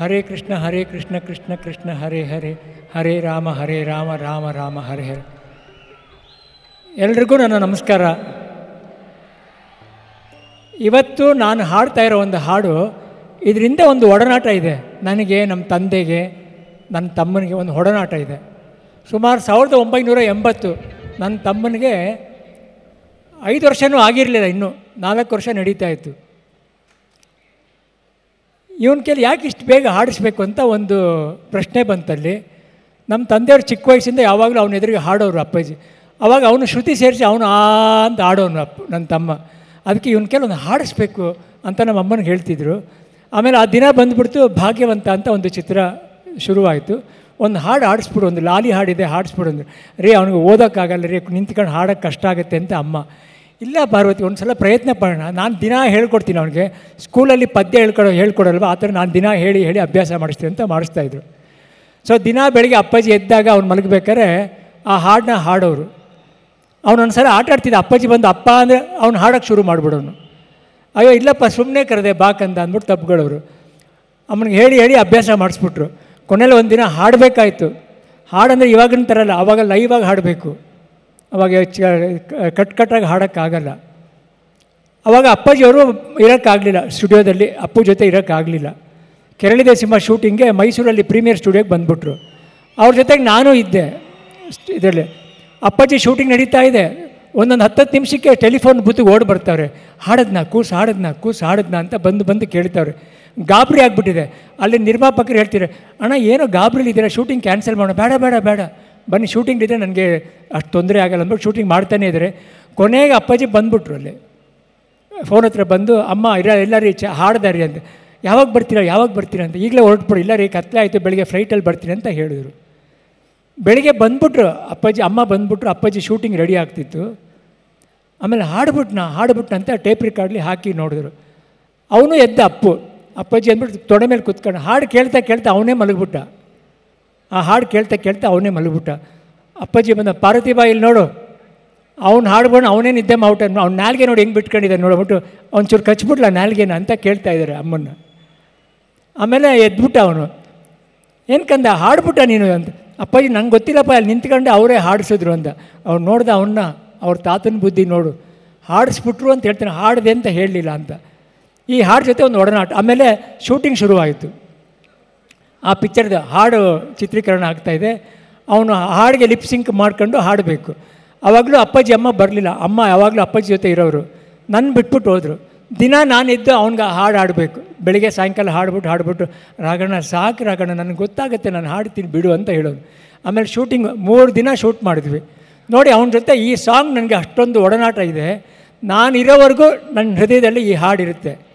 ಹರೇ ಕೃಷ್ಣ ಹರೇ ಕೃಷ್ಣ ಕೃಷ್ಣ ಕೃಷ್ಣ ಹರೇ ಹರೇ ಹರೇ ರಾಮ ಹರೇ ರಾಮ ರಾಮ ರಾಮ ಹರೇ ಹರೇ ಎಲ್ರಿಗೂ ನನ್ನ ನಮಸ್ಕಾರ ಇವತ್ತು ನಾನು ಹಾಡ್ತಾ ಇರೋ ಒಂದು ಹಾಡು ಇದರಿಂದ ಒಂದು ಒಡನಾಟ ಇದೆ ನನಗೆ ನಮ್ಮ ತಂದೆಗೆ ನನ್ನ ತಮ್ಮನಿಗೆ ಒಂದು ಒಡನಾಟ ಇದೆ ಸುಮಾರು ಸಾವಿರದ ಒಂಬೈನೂರ ಎಂಬತ್ತು ನನ್ನ ತಮ್ಮನಿಗೆ ಐದು ವರ್ಷವೂ ಆಗಿರಲಿಲ್ಲ ಇನ್ನೂ ನಾಲ್ಕು ವರ್ಷ ನಡೀತಾ ಇತ್ತು ಇವನ ಕೈಲಿ ಯಾಕೆ ಇಷ್ಟು ಬೇಗ ಹಾಡಿಸ್ಬೇಕು ಅಂತ ಒಂದು ಪ್ರಶ್ನೆ ಬಂತಲ್ಲಿ ನಮ್ಮ ತಂದೆಯವರು ಚಿಕ್ಕ ವಯಸ್ಸಿಂದ ಯಾವಾಗಲೂ ಅವನ ಎದುರಿಗೆ ಹಾಡೋರು ಅಪ್ಪಾಜಿ ಅವಾಗ ಅವನು ಶ್ರುತಿ ಸೇರಿಸಿ ಅವನು ಆ ಅಂತ ಆಡೋನು ಅಪ್ಪ ನನ್ನ ತಮ್ಮ ಅದಕ್ಕೆ ಇವನ ಕೇಳಿ ಒಂದು ಹಾಡಿಸ್ಬೇಕು ಅಂತ ನಮ್ಮ ಅಮ್ಮನಿಗೆ ಹೇಳ್ತಿದ್ರು ಆಮೇಲೆ ಆ ದಿನ ಬಂದುಬಿಡ್ತು ಭಾಗ್ಯವಂತ ಅಂತ ಒಂದು ಚಿತ್ರ ಶುರುವಾಯಿತು ಒಂದು ಹಾಡು ಆಡಿಸ್ಬಿಡು ಒಂದು ಲಾಲಿ ಹಾಡಿದೆ ಹಾಡಿಸ್ಬಿಡು ಅಂದ್ರೆ ರೀ ಅವನಿಗೆ ಓದೋಕ್ಕಾಗಲ್ಲ ರೀ ನಿಂತ್ಕೊಂಡು ಹಾಡೋಕ್ಕೆ ಕಷ್ಟ ಆಗುತ್ತೆ ಅಂತ ಅಮ್ಮ ಇಲ್ಲ ಪಾರ್ವತಿ ಒಂದು ಸಲ ಪ್ರಯತ್ನ ಪಡೋಣ ನಾನು ದಿನ ಹೇಳ್ಕೊಡ್ತೀನಿ ಅವನಿಗೆ ಸ್ಕೂಲಲ್ಲಿ ಪದ್ಯ ಹೇಳ್ಕೊಡೋ ಹೇಳ್ಕೊಡಲ್ವ ಆ ಥರ ನಾನು ದಿನ ಹೇಳಿ ಹೇಳಿ ಅಭ್ಯಾಸ ಮಾಡಿಸ್ತೀನಿ ಅಂತ ಮಾಡಿಸ್ತಾಯಿದ್ರು ಸೊ ದಿನ ಬೆಳಗ್ಗೆ ಅಪ್ಪಾಜಿ ಎದ್ದಾಗ ಅವ್ನು ಮಲಗಬೇಕಾದ್ರೆ ಆ ಹಾಡನ್ನ ಹಾಡೋರು ಅವನು ಸಲ ಆಟಾಡ್ತಿದ್ದ ಅಪ್ಪಾಜಿ ಬಂದು ಅಪ್ಪ ಅಂದರೆ ಅವ್ನು ಹಾಡೋಕ್ಕೆ ಶುರು ಮಾಡಿಬಿಡೋನು ಅಯ್ಯೋ ಇಲ್ಲಪ್ಪ ಸುಮ್ಮನೆ ಕರೆದೆ ಅಂತ ಅಂದ್ಬಿಟ್ಟು ತಪ್ಪುಗಳವರು ಅವನಿಗೆ ಹೇಳಿ ಹೇಳಿ ಅಭ್ಯಾಸ ಮಾಡಿಸ್ಬಿಟ್ರು ಕೊನೆಯಲ್ಲಿ ಒಂದು ದಿನ ಹಾಡಬೇಕಾಯ್ತು ಹಾಡಂದರೆ ಇವಾಗಿನ ಥರಲ್ಲ ಅವಾಗ ಲೈವಾಗಿ ಹಾಡಬೇಕು ಅವಾಗ ಕಟ್ ಕಟ್ಟಾಗಿ ಹಾಡೋಕ್ಕಾಗಲ್ಲ ಅವಾಗ ಅಪ್ಪಾಜಿಯವರು ಇರೋಕ್ಕಾಗಲಿಲ್ಲ ಸ್ಟುಡಿಯೋದಲ್ಲಿ ಅಪ್ಪು ಜೊತೆ ಇರೋಕ್ಕಾಗಲಿಲ್ಲ ಕೆರಳಿದೆ ಸಿಂಹ ಶೂಟಿಂಗ್ಗೆ ಮೈಸೂರಲ್ಲಿ ಪ್ರೀಮಿಯರ್ ಸ್ಟುಡಿಯೋಗೆ ಬಂದುಬಿಟ್ರು ಅವ್ರ ಜೊತೆಗೆ ನಾನು ಇದ್ದೆ ಇದರಲ್ಲಿ ಅಪ್ಪಾಜಿ ಶೂಟಿಂಗ್ ನಡೀತಾ ಇದೆ ಒಂದೊಂದು ಹತ್ತತ್ತು ನಿಮಿಷಕ್ಕೆ ಟೆಲಿಫೋನ್ ಬೂತಿಗೆ ಓಡಿ ಬರ್ತಾವ್ರೆ ಹಾಡದ್ನಾ ಕೂಸು ಹಾಡದ್ನಾ ಕೂಸು ಹಾಡದ್ನಾ ಅಂತ ಬಂದು ಬಂದು ಕೇಳ್ತಾವ್ರೆ ಗಾಬರಿ ಆಗಿಬಿಟ್ಟಿದೆ ಅಲ್ಲಿ ನಿರ್ಮಾಪಕರು ಹೇಳ್ತೀರಿ ಅಣ್ಣ ಏನೋ ಗಾಬರಿಲಿದ್ದೀರಾ ಶೂಟಿಂಗ್ ಕ್ಯಾನ್ಸಲ್ ಮಾಡೋಣ ಬೇಡ ಬೇಡ ಬೇಡ ಬನ್ನಿ ಶೂಟಿಂಗ್ ಇದ್ದರೆ ನನಗೆ ಅಷ್ಟು ತೊಂದರೆ ಆಗಲ್ಲ ಅಂದ್ಬಿಟ್ಟು ಶೂಟಿಂಗ್ ಮಾಡ್ತಾನೇ ಇದ್ದಾರೆ ಕೊನೆಗೆ ಅಪ್ಪಾಜಿ ಬಂದುಬಿಟ್ರು ಅಲ್ಲಿ ಫೋನ್ ಹತ್ರ ಬಂದು ಅಮ್ಮ ಇರ ರೀ ಚ ಹಾಡ್ದಾರಿ ಅಂತ ಯಾವಾಗ ಬರ್ತೀರಾ ಯಾವಾಗ ಬರ್ತೀರಾ ಅಂತ ಈಗಲೇ ಹೊರಟ್ಬಿಡಿ ಇಲ್ಲ ರೀ ಕತ್ಲೆ ಆಯಿತು ಬೆಳಗ್ಗೆ ಫ್ಲೈಟಲ್ಲಿ ಬರ್ತೀನಿ ಅಂತ ಹೇಳಿದರು ಬೆಳಿಗ್ಗೆ ಬಂದ್ಬಿಟ್ರು ಅಪ್ಪಾಜಿ ಅಮ್ಮ ಬಂದ್ಬಿಟ್ರು ಅಪ್ಪಾಜಿ ಶೂಟಿಂಗ್ ರೆಡಿ ಆಗ್ತಿತ್ತು ಆಮೇಲೆ ಹಾಡ್ಬಿಟ್ನಾ ಹಾಡ್ಬಿಟ್ನ ಅಂತ ಟೇಪ್ ರಿಕಾರ್ಡ್ಲಿ ಹಾಕಿ ನೋಡಿದ್ರು ಅವನು ಎದ್ದ ಅಪ್ಪು ಅಪ್ಪಾಜಿ ಅಂದ್ಬಿಟ್ಟು ತೊಡೆ ಮೇಲೆ ಕುತ್ಕೊಂಡು ಹಾಡು ಕೇಳ್ತಾ ಕೇಳ್ತಾ ಅವನೇ ಮಲಗಿಬಿಟ್ಟ ಆ ಹಾಡು ಕೇಳ್ತಾ ಕೇಳ್ತಾ ಅವನೇ ಮಲಗಿಬಿಟ್ಟ ಅಪ್ಪಾಜಿ ಬಂದ ಪಾರ್ವತಿ ಬಾಯಿ ಇಲ್ಲಿ ನೋಡು ಅವ್ನು ಹಾಡ್ಬೋಣ ಅವನೇ ನಿದ್ದೆ ಮಾಡ್ಬಿಟ್ಟ ಅವ್ನು ನಾಲ್ಗೆ ನೋಡಿ ಹೆಂಗೆ ಬಿಟ್ಕೊಂಡಿದ್ದಾನೆ ನೋಡ್ಬಿಟ್ಟು ಒಂಚೂರು ಕಚ್ಬಿಟ್ಲ ನಾಲ್ಗೆನ ಅಂತ ಕೇಳ್ತಾ ಇದ್ದಾರೆ ಅಮ್ಮನ್ನ ಆಮೇಲೆ ಎದ್ಬಿಟ್ಟ ಅವನು ಕಂದ ಹಾಡ್ಬಿಟ್ಟ ನೀನು ಅಂತ ಅಪ್ಪಾಜಿ ನಂಗೆ ಗೊತ್ತಿಲ್ಲಪ್ಪ ಅಲ್ಲಿ ನಿಂತ್ಕೊಂಡು ಅವರೇ ಹಾಡಿಸಿದ್ರು ಅಂತ ಅವ್ನು ನೋಡ್ದೆ ಅವನ್ನ ಅವ್ರ ತಾತನ ಬುದ್ಧಿ ನೋಡು ಹಾಡಿಸ್ಬಿಟ್ರು ಅಂತ ಹೇಳ್ತಾನೆ ಹಾಡಿದೆ ಅಂತ ಹೇಳಲಿಲ್ಲ ಅಂತ ಈ ಹಾಡು ಜೊತೆ ಒಂದು ಒಡನಾಟ ಆಮೇಲೆ ಶೂಟಿಂಗ್ ಶುರುವಾಯಿತು ಆ ಪಿಕ್ಚರ್ದು ಹಾಡು ಚಿತ್ರೀಕರಣ ಆಗ್ತಾಯಿದೆ ಅವನು ಹಾಡಿಗೆ ಲಿಪ್ ಸಿಂಕ್ ಮಾಡ್ಕೊಂಡು ಹಾಡಬೇಕು ಆವಾಗಲೂ ಅಪ್ಪಾಜಿ ಅಮ್ಮ ಬರಲಿಲ್ಲ ಅಮ್ಮ ಯಾವಾಗಲೂ ಅಪ್ಪಾಜಿ ಜೊತೆ ಇರೋರು ನನ್ನ ಬಿಟ್ಬಿಟ್ಟು ಹೋದರು ದಿನ ನಾನಿದ್ದು ಅವ್ನಿಗೆ ಹಾಡು ಹಾಡಬೇಕು ಬೆಳಿಗ್ಗೆ ಸಾಯಂಕಾಲ ಹಾಡ್ಬಿಟ್ಟು ಹಾಡ್ಬಿಟ್ಟು ರಾಗಣ್ಣ ಸಾಕು ರಾಗಣ್ಣ ನನಗೆ ಗೊತ್ತಾಗುತ್ತೆ ನಾನು ಹಾಡ್ತೀನಿ ಬಿಡು ಅಂತ ಹೇಳೋದು ಆಮೇಲೆ ಶೂಟಿಂಗ್ ಮೂರು ದಿನ ಶೂಟ್ ಮಾಡಿದ್ವಿ ನೋಡಿ ಅವನ ಜೊತೆ ಈ ಸಾಂಗ್ ನನಗೆ ಅಷ್ಟೊಂದು ಒಡನಾಟ ಇದೆ ನಾನು ಇರೋವರೆಗೂ ನನ್ನ ಹೃದಯದಲ್ಲಿ ಈ ಹಾಡಿರುತ್ತೆ